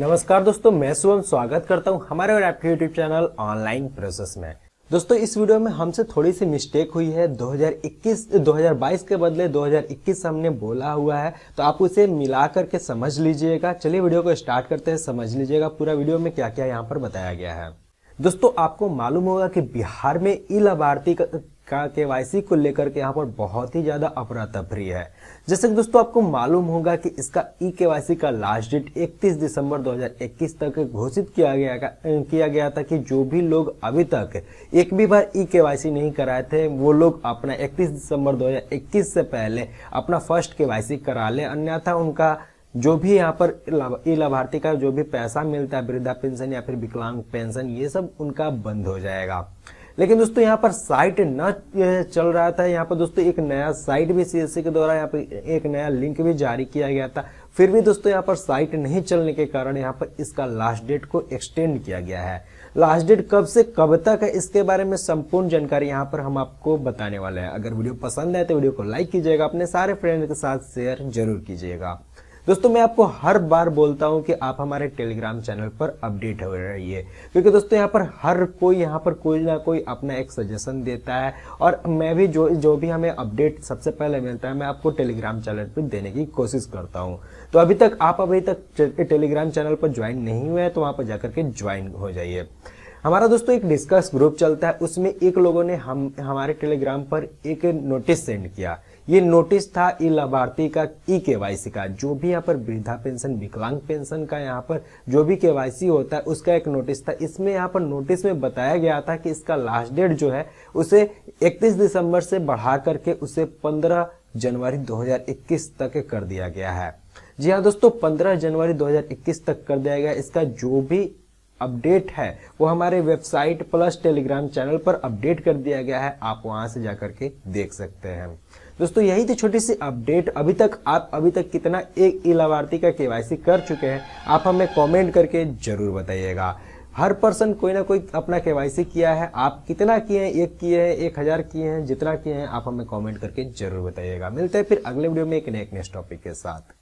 नमस्कार दोस्तों मैं शुभम स्वागत करता हूँ हमारे और आपके यूट्यूब चैनल ऑनलाइन प्रोसेस में दोस्तों इस वीडियो में हमसे थोड़ी सी मिस्टेक हुई है 2021 2022 के बदले 2021 हमने बोला हुआ है तो आप उसे मिला करके समझ लीजिएगा चलिए वीडियो को स्टार्ट करते हैं समझ लीजिएगा पूरा वीडियो में क्या क्या यहाँ पर बताया गया है दोस्तों आपको मालूम होगा कि बिहार में ई लाभार्थी का के वाई को लेकर के यहाँ पर बहुत ही ज़्यादा अपरा तफरी है जैसे कि दोस्तों आपको मालूम होगा कि इसका ई के का लास्ट डेट 31 दिसंबर 2021 तक घोषित किया गया किया गया था कि जो भी लोग अभी तक एक भी बार ई के नहीं कराए थे वो लोग अपना 31 दिसंबर 2021 से पहले अपना फर्स्ट के करा लें अन्यथा उनका जो भी यहाँ पर ये लाभार्थी का जो भी पैसा मिलता है वृद्धा पेंशन या फिर विकलांग पेंशन ये सब उनका बंद हो जाएगा लेकिन दोस्तों यहाँ पर साइट न चल रहा था यहाँ पर दोस्तों एक नया साइट भी सीएससी के द्वारा यहाँ पर एक नया लिंक भी जारी किया गया था फिर भी दोस्तों यहाँ पर साइट नहीं चलने के कारण यहाँ पर इसका लास्ट डेट को एक्सटेंड किया गया है लास्ट डेट कब से कब तक है इसके बारे में संपूर्ण जानकारी यहाँ पर हम आपको बताने वाले हैं अगर वीडियो पसंद है तो वीडियो को लाइक कीजिएगा अपने सारे फ्रेंड के साथ शेयर जरूर कीजिएगा दोस्तों मैं आपको हर बार बोलता हूं कि आप हमारे टेलीग्राम चैनल पर अपडेट हो रही है क्योंकि दोस्तों यहाँ पर हर कोई यहाँ पर कोई ना कोई अपना एक सजेशन देता है और मैं भी जो जो भी हमें अपडेट सबसे पहले मिलता है मैं आपको टेलीग्राम चैनल पर देने की कोशिश करता हूँ तो अभी तक आप अभी तक टेलीग्राम चैनल पर ज्वाइन नहीं हुए हैं तो वहाँ पर जाकर के ज्वाइन हो जाइए हमारा दोस्तों एक डिस्कस ग्रुप चलता है उसमें एक लोगों ने हम हमारे टेलीग्राम पर एक नोटिस सेंड किया ये नोटिस था ई लाभार्थी का ई के का जो भी यहाँ पर वृद्धा पेंशन विकलांग पेंशन का यहाँ पर जो भी के होता है उसका एक नोटिस था इसमें यहाँ पर नोटिस में बताया गया था कि इसका लास्ट डेट जो है उसे 31 दिसंबर से बढ़ा करके उसे 15 जनवरी 2021 तक कर दिया गया है जी हाँ दोस्तों 15 जनवरी 2021 तक कर दिया गया इसका जो भी अपडेट है वो हमारे वेबसाइट प्लस टेलीग्राम चैनल पर अपडेट कर दिया गया है आप वहां से जाकर के देख सकते हैं दोस्तों यही थी छोटी सी अपडेट अभी तक आप अभी तक कितना एक ई लाभार्थी का केवाईसी कर चुके हैं आप हमें कमेंट करके जरूर बताइएगा हर पर्सन कोई ना कोई अपना केवाईसी किया है आप कितना किए हैं एक किए हैं एक हजार किए हैं जितना किए हैं आप हमें कमेंट करके जरूर बताइएगा मिलते हैं फिर अगले वीडियो में एक नए नेक्स्ट टॉपिक के साथ